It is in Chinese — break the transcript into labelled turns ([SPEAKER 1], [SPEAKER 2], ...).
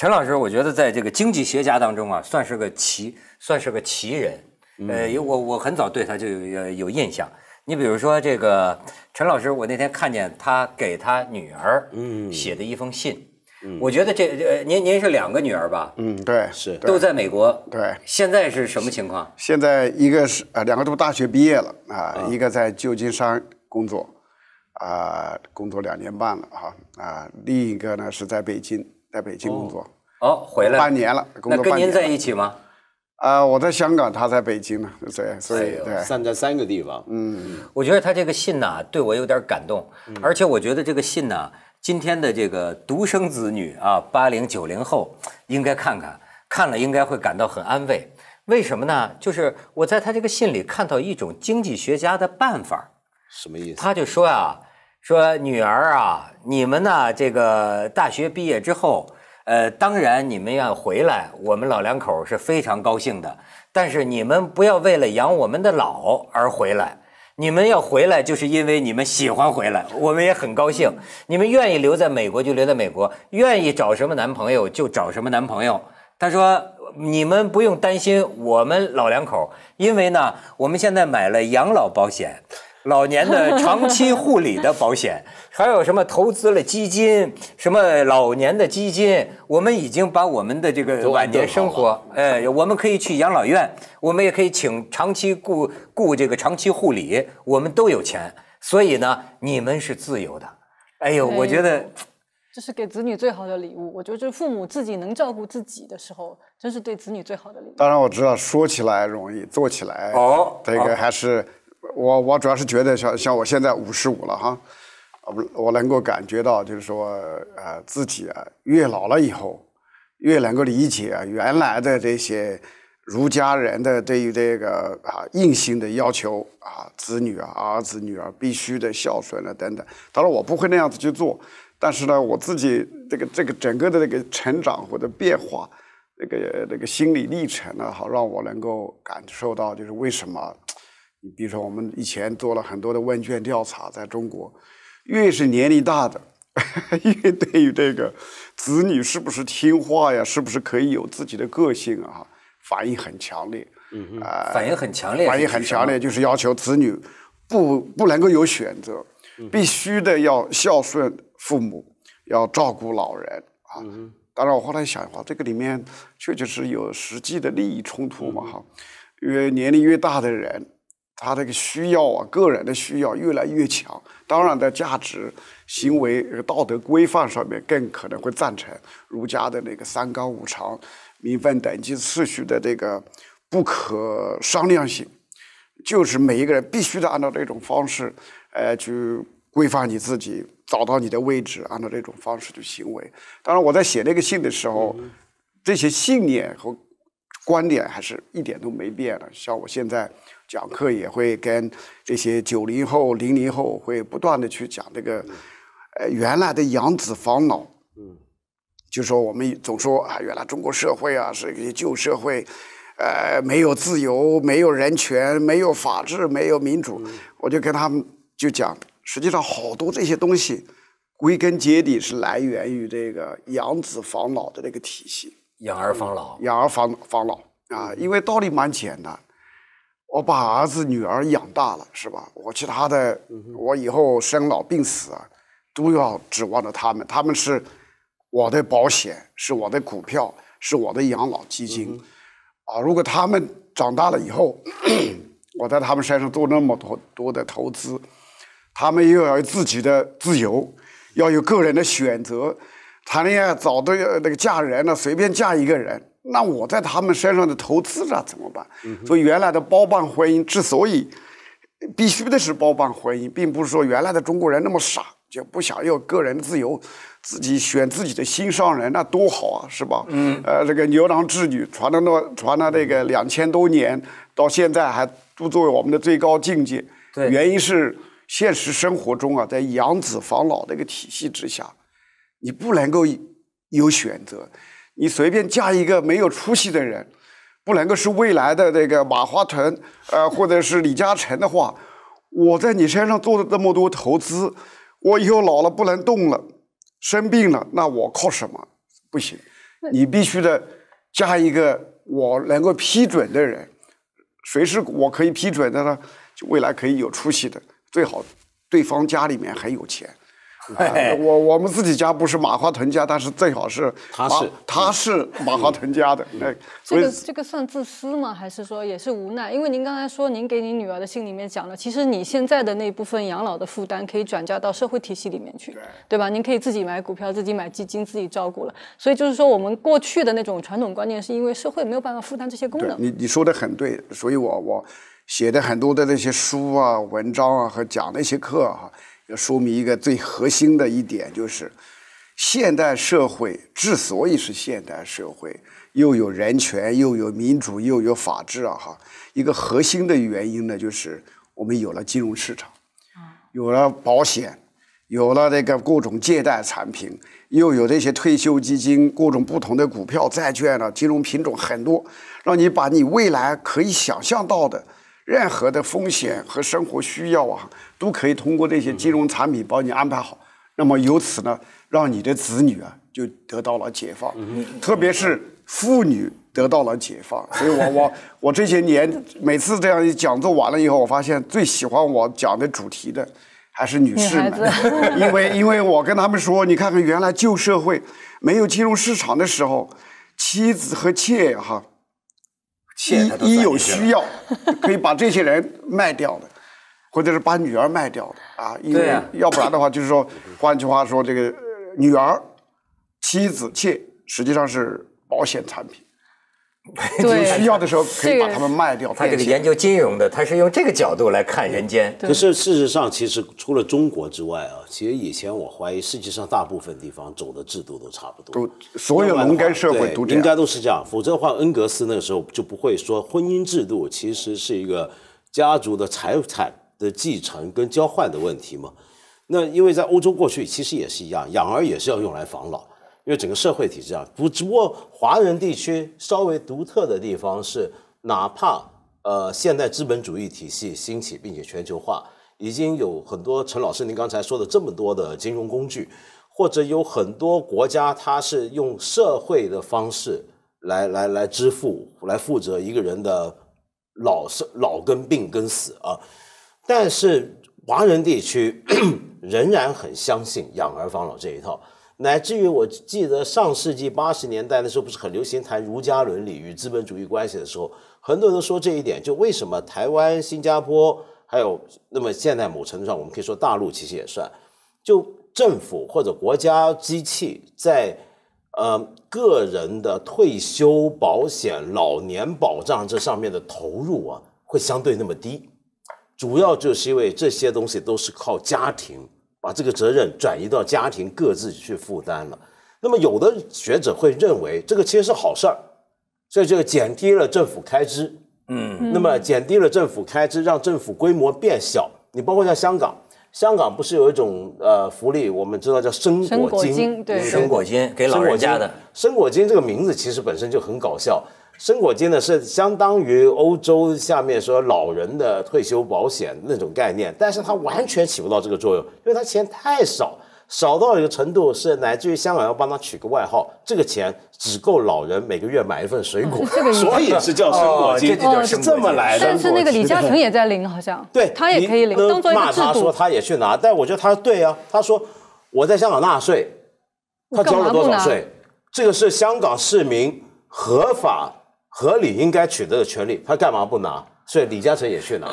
[SPEAKER 1] 陈老师，我觉得在这个经济学家当中啊，算是个奇，算是个奇人。呃，我我很早对他就有有印象。你比如说这个陈老师，我那天看见他给他女儿嗯写的一封信，我觉得这呃您您是两个女儿吧？
[SPEAKER 2] 嗯，对，是都在
[SPEAKER 1] 美国。对，现在是什么情况？
[SPEAKER 2] 现在一个是啊，两个都大学毕业了啊，一个在旧金山工作啊，工作两年半了啊啊，另一个呢是在北京。在北京工作
[SPEAKER 1] 哦，回来半年了。那跟您在一起吗？
[SPEAKER 2] 啊，我在香港，他在北京呢，
[SPEAKER 1] 对，这所以散在三个地方。嗯，我觉得他这个信呢，对我有点感动，而且我觉得这个信呢，今天的这个独生子女啊，八零九零后应该看看，看了应该会感到很安慰。为什么呢？就是我在他这个信里看到一种经济学家的办法。什么意思？他就说呀。说女儿啊，你们呢？这个大学毕业之后，呃，当然你们要回来，我们老两口是非常高兴的。但是你们不要为了养我们的老而回来，你们要回来就是因为你们喜欢回来，我们也很高兴。你们愿意留在美国就留在美国，愿意找什么男朋友就找什么男朋友。他说，你们不用担心我们老两口，因为呢，我们现在买了养老保险。老年的长期护理的保险，还有什么投资了基金，什么老年的基金，我们已经把我们的这个晚年生活，哎，我们可以去养老院，我们也可以请长期雇雇这个长期护理，我们都有钱，所以呢，你们是自由的。哎呦，我觉得
[SPEAKER 2] 这是给子女最好的礼物。我觉得父母自己能照顾自己的时候，真是对子女最好的礼物。当然我知道，说起来容易，做起来哦，这个还是。我我主要是觉得像像我现在五十五了哈，我我能够感觉到就是说呃自己啊越老了以后越能够理解啊原来的这些儒家人的对于这个啊硬性的要求啊子女啊儿子女儿必须的孝顺了等等，当然我不会那样子去做，但是呢我自己这个这个整个的这个成长或者变化那个那个心理历程呢，好让我能够感受到就是为什么。你比如说，我们以前做了很多的问卷调查，在中国，越是年龄大的，越对于这个子女是不是听话呀，是不是可以有自己的个性啊，反应很强烈。嗯嗯。啊，反应很强烈，反应很强烈，就是要求子女不不能够有选择，必须的要孝顺父母，要照顾老人啊。嗯当然，我后来想一话，这个里面确确实有实际的利益冲突嘛，哈，因为年龄越大的人。他这个需要啊，个人的需要越来越强。当然，在价值、行为、道德规范上面，更可能会赞成儒家的那个三纲五常、名分等级次序的这个不可商量性，就是每一个人必须得按照这种方式，呃，去规范你自己，找到你的位置，按照这种方式去行为。当然，我在写那个信的时候，这些信念和观点还是一点都没变的，像我现在。讲课也会跟这些九零后、零零后会不断的去讲这个，呃，原来的养子防老，嗯，就说我们总说啊，原来中国社会啊是一个旧社会，呃，没有自由，没有人权，没有法治，没有民主。我就跟他们就讲，实际上好多这些东西，归根结底是来源于这个养子防老的那个体系。养儿防老。养儿防防老啊，因为道理蛮简单。我把儿子女儿养大了，是吧？我其他的，我以后生老病死啊，都要指望着他们。他们是我的保险，是我的股票，是我的养老基金啊。如果他们长大了以后，我在他们身上做那么多多的投资，他们又要有自己的自由，要有个人的选择，谈恋爱早都要那个嫁人了，随便嫁一个人。那我在他们身上的投资啊怎么办？所以原来的包办婚姻之所以必须的是包办婚姻，并不是说原来的中国人那么傻，就不想要个人自由，自己选自己的心上人，那多好啊，是吧？嗯。呃，这个牛郎织女传了那传了这个两千多年，到现在还作为我们的最高境界。对。原因是现实生活中啊，在养子防老的一个体系之下，你不能够有选择。你随便嫁一个没有出息的人，不能够是未来的那个马化腾，呃，或者是李嘉诚的话，我在你身上做了这么多投资，我以后老了不能动了，生病了，那我靠什么？不行，你必须得嫁一个我能够批准的人。谁是我可以批准的呢？就未来可以有出息的，最好对方家里面很有钱。我我们自己家不是马化腾家，但是最好是他是他是马化腾家的，那这个这个算自私吗？还是说也是无奈？因为您刚才说您给你女儿的信里面讲了，其实你现在的那部分养老的负担可以转嫁到社会体系里面去，对吧？您可以自己买股票，自己买基金，自己照顾了。所以就是说，我们过去的那种传统观念，是因为社会没有办法负担这些功能。你你说的很对，所以我我写的很多的那些书啊、文章啊和讲那些课啊。要说明一个最核心的一点，就是现代社会之所以是现代社会，又有人权，又有民主，又有法治啊，哈，一个核心的原因呢，就是我们有了金融市场，有了保险，有了这个各种借贷产品，又有这些退休基金，各种不同的股票、债券了，金融品种很多，让你把你未来可以想象到的。任何的风险和生活需要啊，都可以通过这些金融产品帮你安排好。那么由此呢，让你的子女啊就得到了解放，特别是妇女得到了解放。所以，我我我这些年每次这样一讲座完了以后，我发现最喜欢我讲的主题的还是女士们，因为因为我跟他们说，你看看原来旧社会没有金融市场的时候，妻子和妾哈。一一有需要，可以把这些人卖掉的，或者是把女儿卖掉的啊！因为要不然的话，就是说，换句话说，这个女儿、妻子、妾实际上是保险产
[SPEAKER 3] 品。
[SPEAKER 2] 需要的时候可以把他们卖掉。他这个研究
[SPEAKER 3] 金
[SPEAKER 1] 融的，他是用这个角度来看人间。可
[SPEAKER 3] 是事实上，其实除了中国之外啊，其实以前我怀疑，世界上大部分地方走的制度都差不
[SPEAKER 1] 多。都所有应该社会都应该
[SPEAKER 3] 都是这样，否则的话，恩格斯那个时候就不会说婚姻制度其实是一个家族的财产的继承跟交换的问题嘛。那因为在欧洲过去其实也是一样，养儿也是要用来防老。因为整个社会体制啊，不，只不过华人地区稍微独特的地方是，哪怕呃现代资本主义体系兴起并且全球化，已经有很多陈老师您刚才说的这么多的金融工具，或者有很多国家它是用社会的方式来来来支付来负责一个人的老生老跟病跟死啊，但是华人地区 仍然很相信养儿防老这一套。乃至于我记得上世纪八十年代的时候，不是很流行谈儒家伦理与资本主义关系的时候，很多人都说这一点，就为什么台湾、新加坡还有那么现在某程度上，我们可以说大陆其实也算，就政府或者国家机器在呃个人的退休保险、老年保障这上面的投入啊，会相对那么低，主要就是因为这些东西都是靠家庭。把这个责任转移到家庭各自去负担了，那么有的学者会认为这个其实是好事儿，所以这个减低了政府开支，
[SPEAKER 1] 嗯，那么
[SPEAKER 3] 减低了政府开支，让政府规模变小。你包括像香港，香港不是有一种呃福利，我们知道叫生果金，对，生果金给老人家的生果金这个名字其实本身就很搞笑。生果金呢，是相当于欧洲下面说老人的退休保险那种概念，但是它完全起不到这个作用，因为它钱太少，少到一个程度是乃至于香港要帮他取个外号，这个钱只够老人每个月买一份水果，所以是叫生果金，哦，这么来的。但是那个李嘉诚也在领，好像对他也可以领，当他骂他说他也去拿，但我觉得他对呀，他说我在香港纳税，他交了多少税？这个是香港市民合法。合理应该取得的权利，他干嘛不拿？所以李嘉诚也去拿。